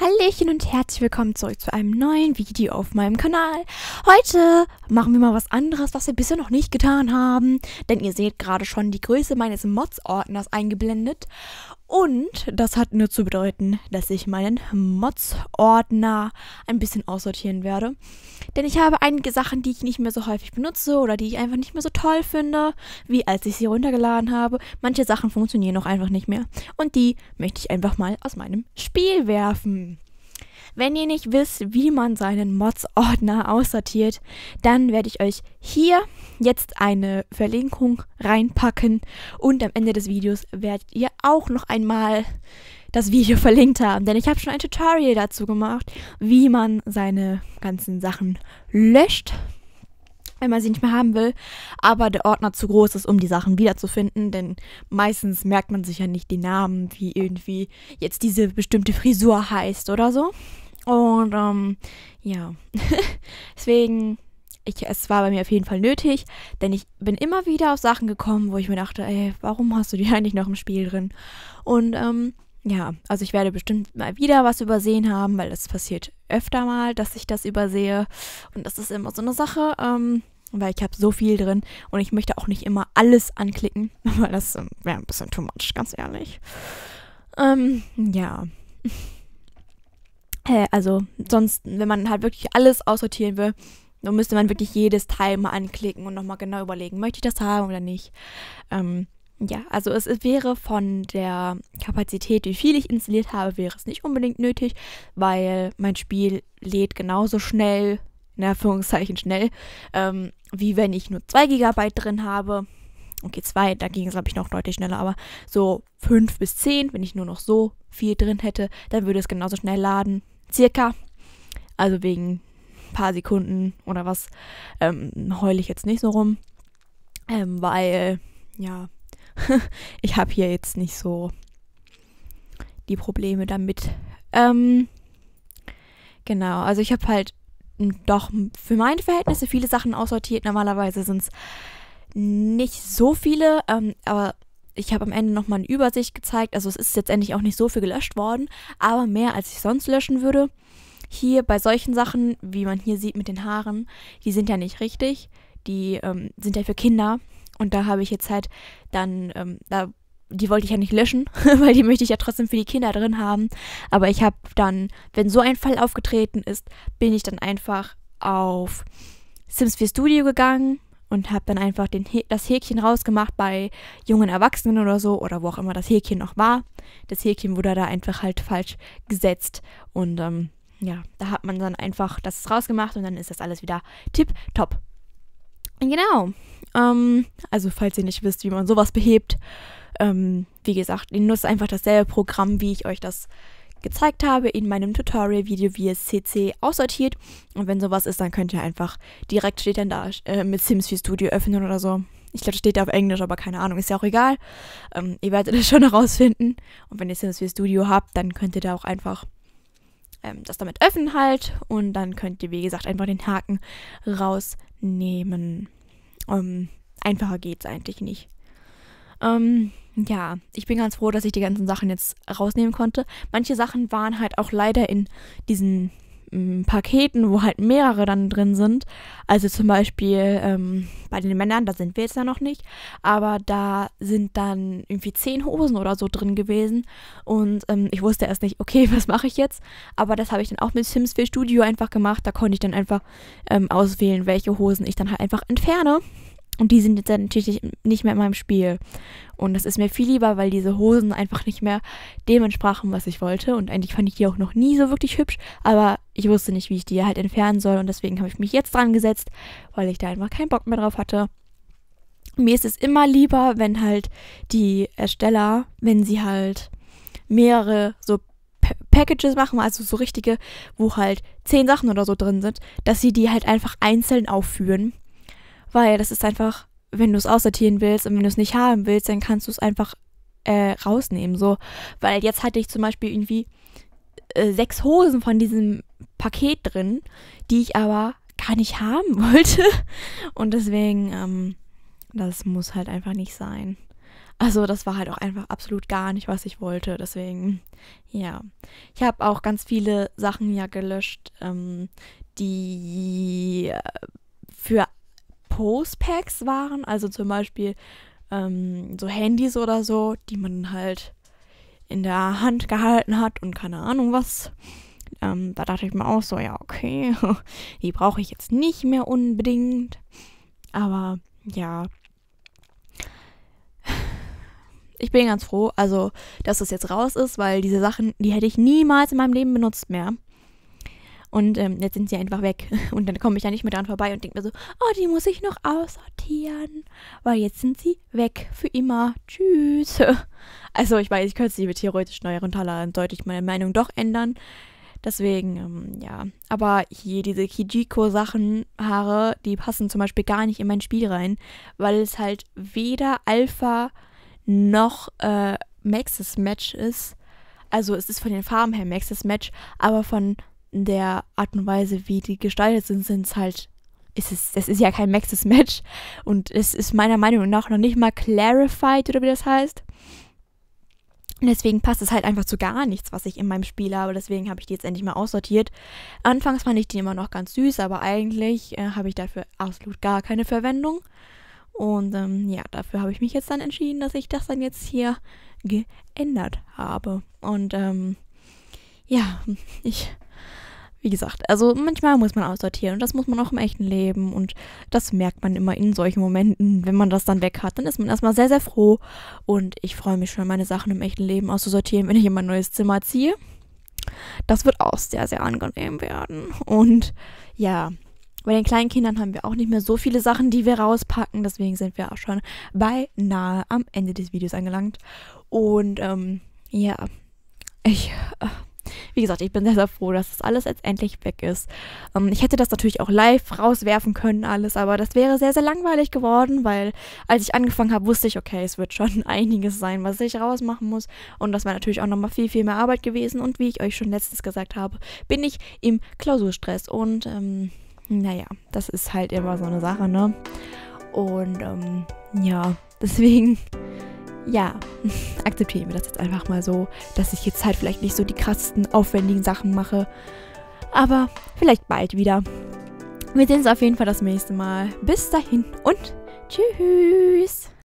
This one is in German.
Hallöchen und herzlich willkommen zurück zu einem neuen Video auf meinem Kanal. Heute machen wir mal was anderes, was wir bisher noch nicht getan haben, denn ihr seht gerade schon die Größe meines Mods-Ordners eingeblendet und das hat nur zu bedeuten, dass ich meinen Mods-Ordner ein bisschen aussortieren werde. Denn ich habe einige Sachen, die ich nicht mehr so häufig benutze oder die ich einfach nicht mehr so toll finde, wie als ich sie runtergeladen habe. Manche Sachen funktionieren auch einfach nicht mehr. Und die möchte ich einfach mal aus meinem Spiel werfen. Wenn ihr nicht wisst, wie man seinen Mods-Ordner aussortiert, dann werde ich euch hier jetzt eine Verlinkung reinpacken und am Ende des Videos werdet ihr auch noch einmal das Video verlinkt haben, denn ich habe schon ein Tutorial dazu gemacht, wie man seine ganzen Sachen löscht wenn man sie nicht mehr haben will, aber der Ordner zu groß ist, um die Sachen wiederzufinden, denn meistens merkt man sich ja nicht die Namen, wie irgendwie jetzt diese bestimmte Frisur heißt oder so. Und ähm, ja, deswegen, ich, es war bei mir auf jeden Fall nötig, denn ich bin immer wieder auf Sachen gekommen, wo ich mir dachte, ey, warum hast du die eigentlich noch im Spiel drin? Und ähm, ja, also ich werde bestimmt mal wieder was übersehen haben, weil das passiert öfter mal, dass ich das übersehe. Und das ist immer so eine Sache, ähm, weil ich habe so viel drin und ich möchte auch nicht immer alles anklicken, weil das ähm, wäre ein bisschen too much, ganz ehrlich. Ähm, ja. Äh, also, sonst, wenn man halt wirklich alles aussortieren will, dann müsste man wirklich jedes Teil mal anklicken und nochmal genau überlegen, möchte ich das haben oder nicht. Ähm, ja, also es wäre von der Kapazität, wie viel ich installiert habe, wäre es nicht unbedingt nötig, weil mein Spiel lädt genauso schnell, in Anführungszeichen schnell, ähm, wie wenn ich nur 2 GB drin habe. Okay, 2, da ging es, glaube ich, noch deutlich schneller, aber so 5 bis 10, wenn ich nur noch so viel drin hätte, dann würde es genauso schnell laden. Circa. Also wegen ein paar Sekunden oder was ähm, heule ich jetzt nicht so rum. Ähm, weil, ja, ich habe hier jetzt nicht so die Probleme damit. Ähm, genau, also ich habe halt doch für meine Verhältnisse viele Sachen aussortiert. Normalerweise sind es nicht so viele, ähm, aber ich habe am Ende nochmal eine Übersicht gezeigt. Also es ist jetzt endlich auch nicht so viel gelöscht worden, aber mehr als ich sonst löschen würde. Hier bei solchen Sachen, wie man hier sieht mit den Haaren, die sind ja nicht richtig. Die ähm, sind ja für Kinder. Und da habe ich jetzt halt dann, ähm, da, die wollte ich ja nicht löschen, weil die möchte ich ja trotzdem für die Kinder drin haben. Aber ich habe dann, wenn so ein Fall aufgetreten ist, bin ich dann einfach auf Sims 4 Studio gegangen und habe dann einfach den das Häkchen rausgemacht bei jungen Erwachsenen oder so oder wo auch immer das Häkchen noch war. Das Häkchen wurde da einfach halt falsch gesetzt und ähm, ja, da hat man dann einfach das rausgemacht und dann ist das alles wieder tipptopp. Genau. Ähm, also falls ihr nicht wisst, wie man sowas behebt, ähm, wie gesagt, ihr nutzt einfach dasselbe Programm, wie ich euch das gezeigt habe in meinem Tutorial-Video, wie es CC aussortiert. Und wenn sowas ist, dann könnt ihr einfach direkt steht dann da äh, mit Sims 4 Studio öffnen oder so. Ich glaube, steht da auf Englisch, aber keine Ahnung, ist ja auch egal. Ähm, ihr werdet das schon herausfinden. Und wenn ihr Sims 4 Studio habt, dann könnt ihr da auch einfach ähm, das damit öffnen halt. Und dann könnt ihr, wie gesagt, einfach den Haken rausnehmen ähm, einfacher es eigentlich nicht. Ähm, ja, ich bin ganz froh, dass ich die ganzen Sachen jetzt rausnehmen konnte. Manche Sachen waren halt auch leider in diesen Paketen, wo halt mehrere dann drin sind. Also zum Beispiel ähm, bei den Männern, da sind wir jetzt ja noch nicht, aber da sind dann irgendwie zehn Hosen oder so drin gewesen. Und ähm, ich wusste erst nicht, okay, was mache ich jetzt? Aber das habe ich dann auch mit Sims 4 Studio einfach gemacht. Da konnte ich dann einfach ähm, auswählen, welche Hosen ich dann halt einfach entferne. Und die sind jetzt natürlich nicht mehr in meinem Spiel. Und das ist mir viel lieber, weil diese Hosen einfach nicht mehr dem entsprachen, was ich wollte. Und eigentlich fand ich die auch noch nie so wirklich hübsch. Aber ich wusste nicht, wie ich die halt entfernen soll und deswegen habe ich mich jetzt dran gesetzt, weil ich da einfach keinen Bock mehr drauf hatte. Mir ist es immer lieber, wenn halt die Ersteller, wenn sie halt mehrere so Packages machen, also so richtige, wo halt zehn Sachen oder so drin sind, dass sie die halt einfach einzeln aufführen. Weil das ist einfach, wenn du es aussortieren willst und wenn du es nicht haben willst, dann kannst du es einfach äh, rausnehmen. So, weil jetzt hatte ich zum Beispiel irgendwie äh, sechs Hosen von diesem Paket drin, die ich aber gar nicht haben wollte. Und deswegen, ähm, das muss halt einfach nicht sein. Also das war halt auch einfach absolut gar nicht, was ich wollte. Deswegen, ja. Ich habe auch ganz viele Sachen ja gelöscht, ähm, die äh, für Postpacks waren. Also zum Beispiel ähm, so Handys oder so, die man halt in der Hand gehalten hat und keine Ahnung was. Ähm, da dachte ich mir auch so, ja, okay, die brauche ich jetzt nicht mehr unbedingt. Aber ja, ich bin ganz froh, also dass das jetzt raus ist, weil diese Sachen, die hätte ich niemals in meinem Leben benutzt mehr. Und ähm, jetzt sind sie einfach weg. Und dann komme ich ja nicht mehr dran vorbei und denke mir so, oh, die muss ich noch aussortieren. Weil jetzt sind sie weg für immer. Tschüss. Also ich weiß, ich könnte sie theoretisch neu runterladen, sollte ich meine Meinung doch ändern. Deswegen, ähm, ja. Aber hier diese Kijiko-Sachen, Haare, die passen zum Beispiel gar nicht in mein Spiel rein, weil es halt weder Alpha noch äh, Maxis Match ist. Also es ist von den Farben her Maxis Match, aber von in der Art und Weise, wie die gestaltet sind, sind halt, es halt, ist es, das ist ja kein Maxis Match und es ist meiner Meinung nach noch nicht mal clarified oder wie das heißt. Deswegen passt es halt einfach zu gar nichts, was ich in meinem Spiel habe. Deswegen habe ich die jetzt endlich mal aussortiert. Anfangs fand ich die immer noch ganz süß, aber eigentlich äh, habe ich dafür absolut gar keine Verwendung. Und ähm, ja, dafür habe ich mich jetzt dann entschieden, dass ich das dann jetzt hier geändert habe. Und ähm, ja, ich wie gesagt, also manchmal muss man aussortieren und das muss man auch im echten Leben und das merkt man immer in solchen Momenten. Wenn man das dann weg hat, dann ist man erstmal sehr, sehr froh und ich freue mich schon, meine Sachen im echten Leben auszusortieren, wenn ich in mein neues Zimmer ziehe. Das wird auch sehr, sehr angenehm werden und ja. Bei den kleinen Kindern haben wir auch nicht mehr so viele Sachen, die wir rauspacken. Deswegen sind wir auch schon beinahe am Ende des Videos angelangt. Und ähm, ja, ich äh, wie gesagt, ich bin sehr, sehr froh, dass das alles jetzt endlich weg ist. Ähm, ich hätte das natürlich auch live rauswerfen können, alles, aber das wäre sehr, sehr langweilig geworden, weil als ich angefangen habe, wusste ich, okay, es wird schon einiges sein, was ich rausmachen muss. Und das wäre natürlich auch nochmal viel, viel mehr Arbeit gewesen. Und wie ich euch schon letztens gesagt habe, bin ich im Klausurstress. Und ähm, naja, das ist halt immer so eine Sache, ne? Und ähm, ja, deswegen ja, akzeptieren wir das jetzt einfach mal so, dass ich jetzt halt vielleicht nicht so die krassen, aufwendigen Sachen mache. Aber vielleicht bald wieder. Wir sehen uns auf jeden Fall das nächste Mal. Bis dahin und tschüss.